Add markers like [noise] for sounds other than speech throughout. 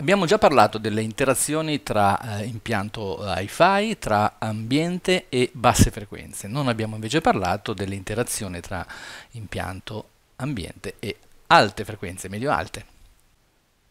Abbiamo già parlato delle interazioni tra eh, impianto eh, hi-fi, tra ambiente e basse frequenze. Non abbiamo invece parlato dell'interazione tra impianto, ambiente e alte frequenze, medio-alte.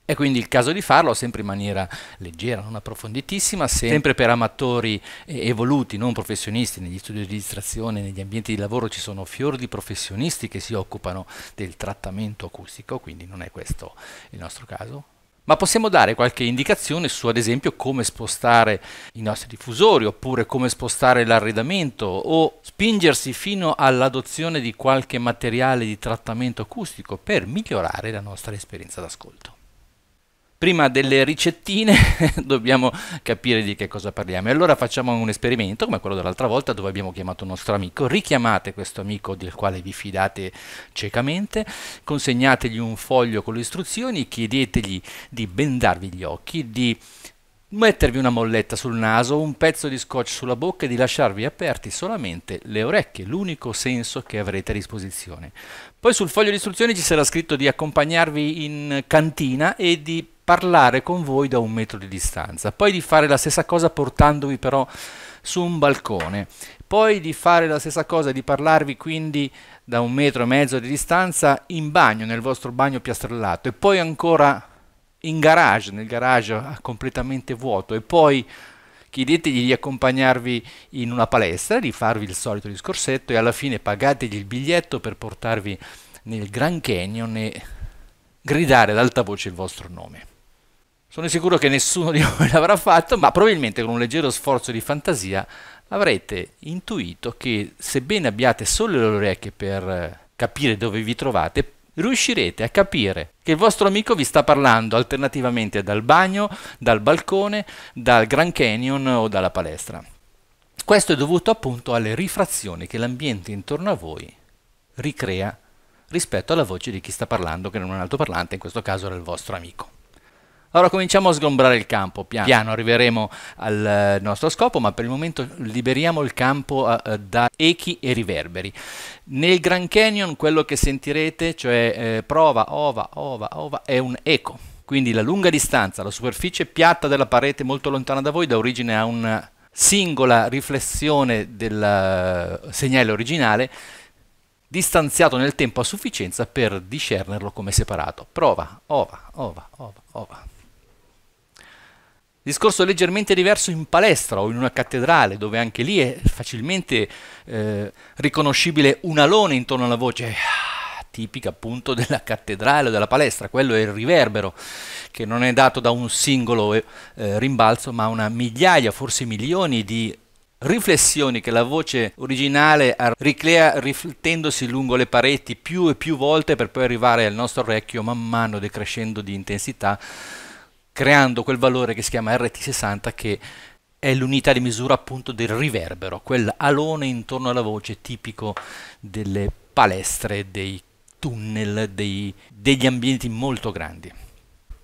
È quindi il caso di farlo sempre in maniera leggera, non approfonditissima, sempre per amatori eh, evoluti, non professionisti. Negli studi di registrazione, negli ambienti di lavoro ci sono fior di professionisti che si occupano del trattamento acustico, quindi non è questo il nostro caso ma possiamo dare qualche indicazione su ad esempio come spostare i nostri diffusori oppure come spostare l'arredamento o spingersi fino all'adozione di qualche materiale di trattamento acustico per migliorare la nostra esperienza d'ascolto prima delle ricettine [laughs] dobbiamo capire di che cosa parliamo. E allora facciamo un esperimento come quello dell'altra volta dove abbiamo chiamato un nostro amico, richiamate questo amico del quale vi fidate ciecamente, consegnategli un foglio con le istruzioni, chiedetegli di bendarvi gli occhi, di mettervi una molletta sul naso, un pezzo di scotch sulla bocca e di lasciarvi aperti solamente le orecchie, l'unico senso che avrete a disposizione. Poi sul foglio di istruzioni ci sarà scritto di accompagnarvi in cantina e di parlare con voi da un metro di distanza, poi di fare la stessa cosa portandovi però su un balcone, poi di fare la stessa cosa, di parlarvi quindi da un metro e mezzo di distanza in bagno, nel vostro bagno piastrellato, e poi ancora in garage, nel garage completamente vuoto, e poi chiedetegli di accompagnarvi in una palestra, di farvi il solito discorsetto e alla fine pagategli il biglietto per portarvi nel Grand Canyon e gridare ad alta voce il vostro nome. Sono sicuro che nessuno di voi [laughs] l'avrà fatto, ma probabilmente con un leggero sforzo di fantasia avrete intuito che sebbene abbiate solo le orecchie per eh, capire dove vi trovate, riuscirete a capire che il vostro amico vi sta parlando alternativamente dal bagno, dal balcone, dal Grand Canyon o dalla palestra. Questo è dovuto appunto alle rifrazioni che l'ambiente intorno a voi ricrea rispetto alla voce di chi sta parlando, che non è un altoparlante, in questo caso era il vostro amico. Allora cominciamo a sgombrare il campo, piano, piano arriveremo al eh, nostro scopo, ma per il momento liberiamo il campo uh, da echi e riverberi. Nel Grand Canyon quello che sentirete, cioè eh, prova, ova, ova, ova, è un eco. Quindi la lunga distanza, la superficie piatta della parete molto lontana da voi dà origine a una singola riflessione del uh, segnale originale distanziato nel tempo a sufficienza per discernerlo come separato. Prova, ova, ova, ova, ova. Discorso leggermente diverso in palestra o in una cattedrale, dove anche lì è facilmente eh, riconoscibile un alone intorno alla voce ah, tipica appunto della cattedrale o della palestra, quello è il riverbero che non è dato da un singolo eh, rimbalzo ma una migliaia, forse milioni di riflessioni che la voce originale ricrea riflettendosi lungo le pareti più e più volte per poi arrivare al nostro orecchio man mano decrescendo di intensità creando quel valore che si chiama RT60 che è l'unità di misura appunto del riverbero, quel alone intorno alla voce tipico delle palestre, dei tunnel, dei, degli ambienti molto grandi.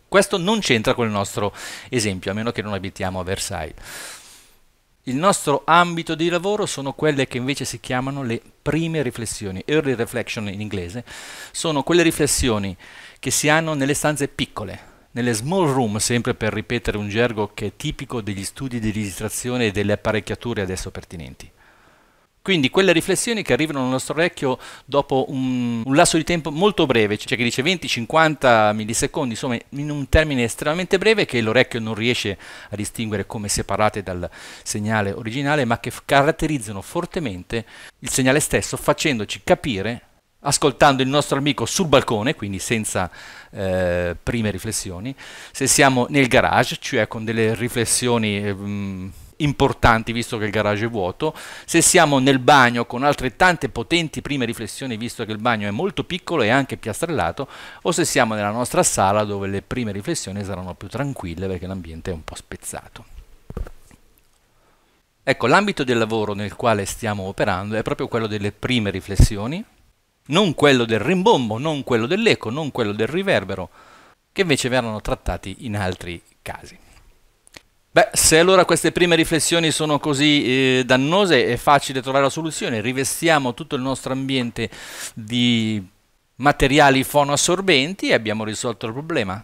Questo non c'entra con il nostro esempio, a meno che non abitiamo a Versailles. Il nostro ambito di lavoro sono quelle che invece si chiamano le prime riflessioni, early reflection in inglese, sono quelle riflessioni che si hanno nelle stanze piccole, nelle small room, sempre per ripetere un gergo che è tipico degli studi di registrazione e delle apparecchiature adesso pertinenti. Quindi quelle riflessioni che arrivano al nostro orecchio dopo un, un, lasso di tempo molto breve, cioè che dice 20-50 millisecondi, insomma in un termine estremamente breve che l'orecchio non riesce a distinguere come separate dal segnale originale, ma che caratterizzano fortemente il segnale stesso facendoci capire ascoltando il nostro amico sul balcone, quindi senza eh, prime riflessioni, se siamo nel garage, cioè con delle riflessioni mh, ehm, importanti visto che il garage è vuoto, se siamo nel bagno con altrettante potenti prime riflessioni visto che il bagno è molto piccolo e anche piastrellato, o se siamo nella nostra sala dove le prime riflessioni saranno più tranquille perché l'ambiente è un po' spezzato. Ecco, l'ambito del lavoro nel quale stiamo operando è proprio quello delle prime riflessioni, non quello del rimbombo, non quello dell'eco, non quello del riverbero, che invece verranno trattati in altri casi. Beh, se allora queste prime riflessioni sono così eh, dannose è facile trovare la soluzione, rivestiamo tutto il nostro ambiente di materiali fonoassorbenti e abbiamo risolto il problema.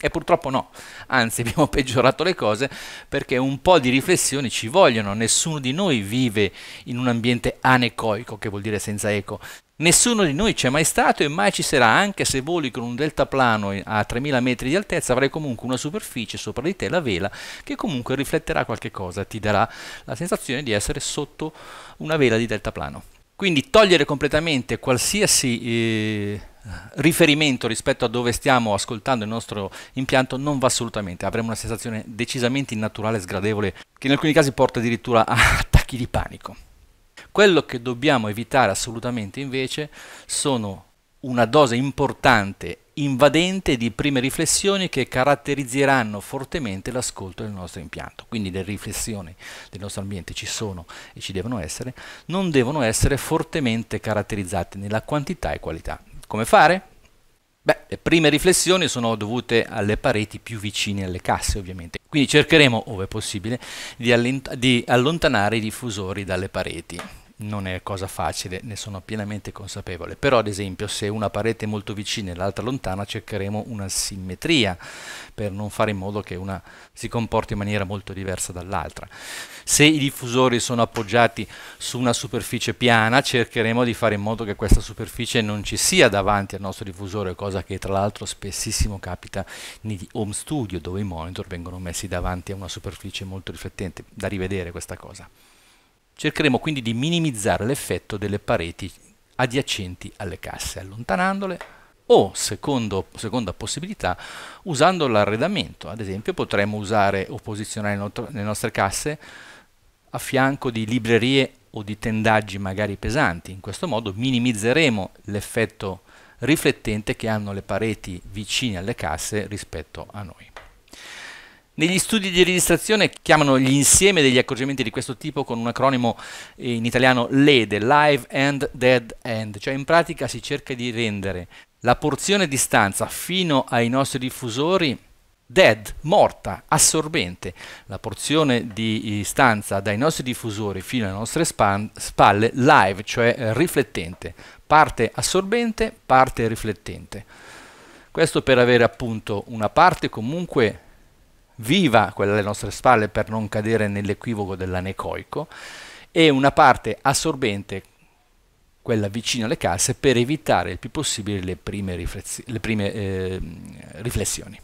E purtroppo no, anzi [laughs] abbiamo peggiorato le cose perché un po' di riflessioni ci vogliono, nessuno di noi vive in un ambiente anecoico, che vuol dire senza eco, Nessuno di noi c'è mai stato e mai ci sarà, anche se voli con un deltaplano a 3000 metri di altezza avrai comunque una superficie sopra di te, la vela, che comunque rifletterà qualche cosa, ti darà la sensazione di essere sotto una vela di deltaplano. Quindi togliere completamente qualsiasi eh, riferimento rispetto a dove stiamo ascoltando il nostro impianto non va assolutamente, avremo una sensazione decisamente innaturale e sgradevole che in alcuni casi porta addirittura a attacchi di panico. Quello che dobbiamo evitare assolutamente invece sono una dose importante, invadente di prime riflessioni che caratterizzeranno fortemente l'ascolto del nostro impianto. Quindi le riflessioni del nostro ambiente ci sono e ci devono essere, non devono essere fortemente caratterizzate nella quantità e qualità. Come fare? Beh, le prime riflessioni sono dovute alle pareti più vicine alle casse, ovviamente. Quindi cercheremo, ove possibile, di, di allontanare i diffusori dalle pareti non è cosa facile, ne sono pienamente consapevole, però ad esempio se una parete è molto vicina e l'altra lontana cercheremo una simmetria per non fare in modo che una si comporti in maniera molto diversa dall'altra. Se i diffusori sono appoggiati su una superficie piana cercheremo di fare in modo che questa superficie non ci sia davanti al nostro diffusore, cosa che tra l'altro spessissimo capita negli home studio dove i monitor vengono messi davanti a una superficie molto riflettente, da rivedere questa cosa. Cercheremo quindi di minimizzare l'effetto delle pareti adiacenti alle casse, allontanandole o, secondo, seconda possibilità, usando l'arredamento. Ad esempio potremmo usare o posizionare le nostre casse a fianco di librerie o di tendaggi magari pesanti. In questo modo minimizzeremo l'effetto riflettente che hanno le pareti vicine alle casse rispetto a noi. Negli studi di registrazione chiamano gli insieme degli accorgimenti di questo tipo con un acronimo eh, in italiano LEDE, Live and Dead End, cioè in pratica si cerca di rendere la porzione di stanza fino ai nostri diffusori dead, morta, assorbente. La porzione di eh, stanza dai nostri diffusori fino alle nostre spalle live, cioè riflettente. Parte assorbente, parte riflettente. Questo per avere appunto una parte comunque viva, quella alle nostre spalle, per non cadere nell'equivoco dell'anecoico, e una parte assorbente, quella vicino alle casse, per evitare il più possibile le prime, le prime eh, riflessioni.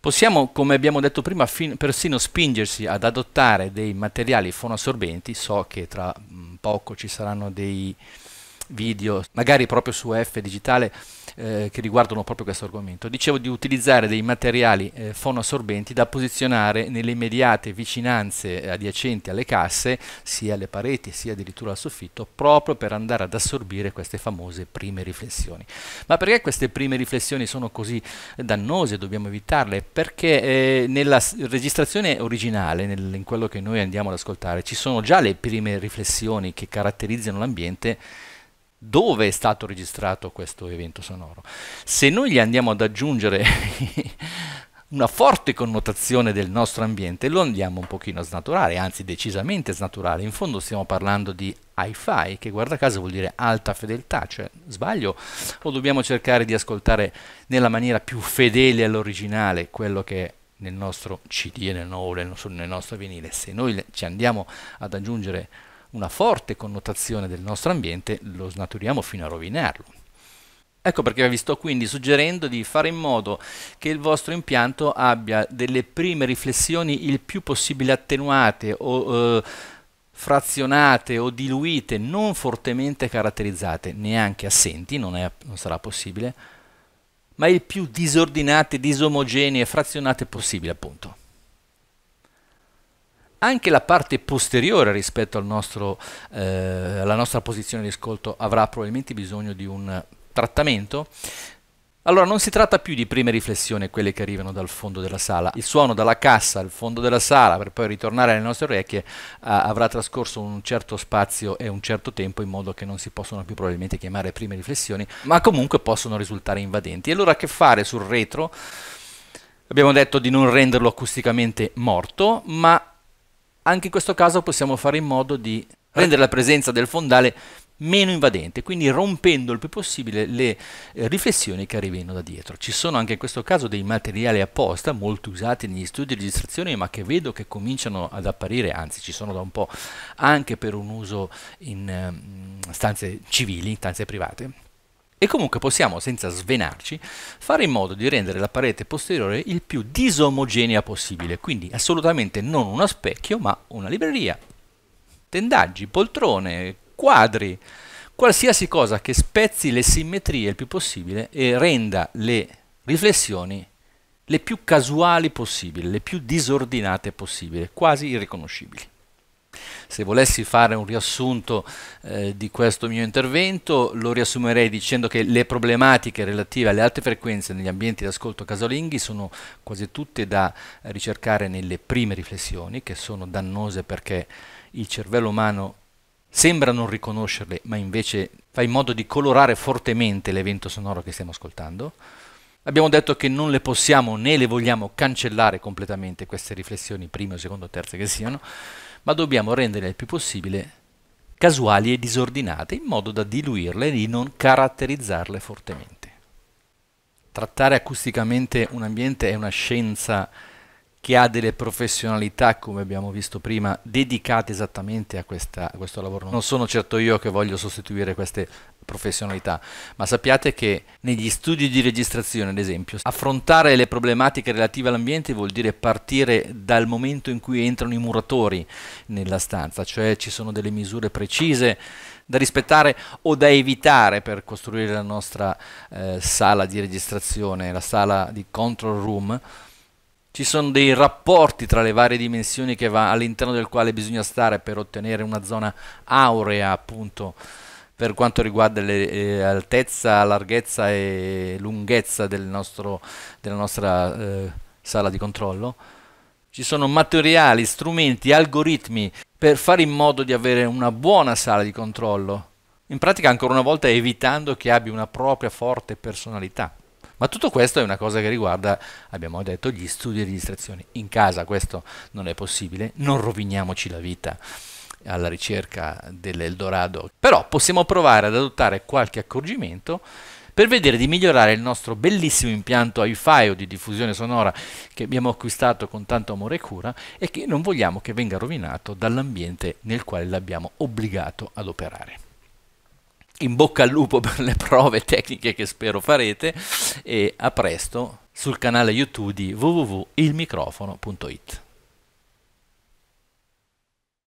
Possiamo, come abbiamo detto prima, persino spingersi ad adottare dei materiali fonoassorbenti, so che tra mm, poco ci saranno dei video, magari proprio su F digitale, eh, che riguardano proprio questo argomento. Dicevo di utilizzare dei materiali eh, fonoassorbenti da posizionare nelle immediate vicinanze adiacenti alle casse, sia alle pareti sia addirittura al soffitto, proprio per andare ad assorbire queste famose prime riflessioni. Ma perché queste prime riflessioni sono così dannose? Dobbiamo evitarle? Perché eh, nella registrazione originale, nel, in quello che noi andiamo ad ascoltare, ci sono già le prime riflessioni che caratterizzano l'ambiente dove è stato registrato questo evento sonoro. Se noi gli andiamo ad aggiungere [laughs] una forte connotazione del nostro ambiente, lo andiamo un pochino a snaturare, anzi decisamente a snaturare. In fondo stiamo parlando di hi-fi, che guarda caso vuol dire alta fedeltà, cioè sbaglio, o dobbiamo cercare di ascoltare nella maniera più fedele all'originale quello che è nel nostro CD e nel, nel nostro vinile. Se noi ci andiamo ad aggiungere una forte connotazione del nostro ambiente, lo snaturiamo fino a rovinarlo. Ecco perché vi sto quindi suggerendo di fare in modo che il vostro impianto abbia delle prime riflessioni il più possibile attenuate o eh, frazionate o diluite, non fortemente caratterizzate, neanche assenti, non, è, non sarà possibile, ma il più disordinate, disomogenee, frazionate possibile appunto anche la parte posteriore rispetto al nostro, eh, alla nostra posizione di ascolto avrà probabilmente bisogno di un trattamento. Allora non si tratta più di prime riflessioni, quelle che arrivano dal fondo della sala. Il suono dalla cassa al fondo della sala, per poi ritornare alle nostre orecchie, ah, avrà trascorso un certo spazio e un certo tempo in modo che non si possono più probabilmente chiamare prime riflessioni, ma comunque possono risultare invadenti. E allora che fare sul retro? Abbiamo detto di non renderlo acusticamente morto, ma anche in questo caso possiamo fare in modo di rendere la presenza del fondale meno invadente, quindi rompendo il più possibile le eh, riflessioni che arrivino da dietro. Ci sono anche in questo caso dei materiali apposta, molto usati negli studi di registrazione, ma che vedo che cominciano ad apparire, anzi ci sono da un po' anche per un uso in ehm, stanze civili, in stanze private e comunque possiamo, senza svenarci, fare in modo di rendere la parete posteriore il più disomogenea possibile, quindi assolutamente non uno specchio, ma una libreria, tendaggi, poltrone, quadri, qualsiasi cosa che spezzi le simmetrie il più possibile e renda le riflessioni le più casuali possibili, le più disordinate possibili, quasi irriconoscibili. Se volessi fare un riassunto eh, di questo mio intervento, lo riassumerei dicendo che le problematiche relative alle alte frequenze negli ambienti di ascolto casalinghi sono quasi tutte da ricercare nelle prime riflessioni, che sono dannose perché il cervello umano sembra non riconoscerle, ma invece fa in modo di colorare fortemente l'evento sonoro che stiamo ascoltando. Abbiamo detto che non le possiamo né le vogliamo cancellare completamente queste riflessioni, prime, seconde o terze che siano, ma dobbiamo renderle il più possibile casuali e disordinate in modo da diluirle e di non caratterizzarle fortemente. Trattare acusticamente un ambiente è una scienza che ha delle professionalità, come abbiamo visto prima, dedicate esattamente a, questa, a questo lavoro. Non sono certo io che voglio sostituire queste professionalità, ma sappiate che negli studi di registrazione, ad esempio, affrontare le problematiche relative all'ambiente vuol dire partire dal momento in cui entrano i muratori nella stanza, cioè ci sono delle misure precise da rispettare o da evitare per costruire la nostra eh, sala di registrazione, la sala di control room. Ci sono dei rapporti tra le varie dimensioni che va all'interno del quale bisogna stare per ottenere una zona aurea, appunto, per quanto riguarda l'altezza, eh, larghezza e lunghezza del nostro, della nostra eh, sala di controllo. Ci sono materiali, strumenti, algoritmi per fare in modo di avere una buona sala di controllo. In pratica ancora una volta evitando che abbia una propria forte personalità. Ma tutto questo è una cosa che riguarda, abbiamo detto, gli studi di distrazione. In casa questo non è possibile, non roviniamoci la vita alla ricerca dell'Eldorado. Però possiamo provare ad adottare qualche accorgimento per vedere di migliorare il nostro bellissimo impianto o di diffusione sonora che abbiamo acquistato con tanto amore e cura e che non vogliamo che venga rovinato dall'ambiente nel quale l'abbiamo obbligato ad operare. In bocca al lupo per le prove tecniche che spero farete e a presto sul canale YouTube di www.ilmicrofono.it.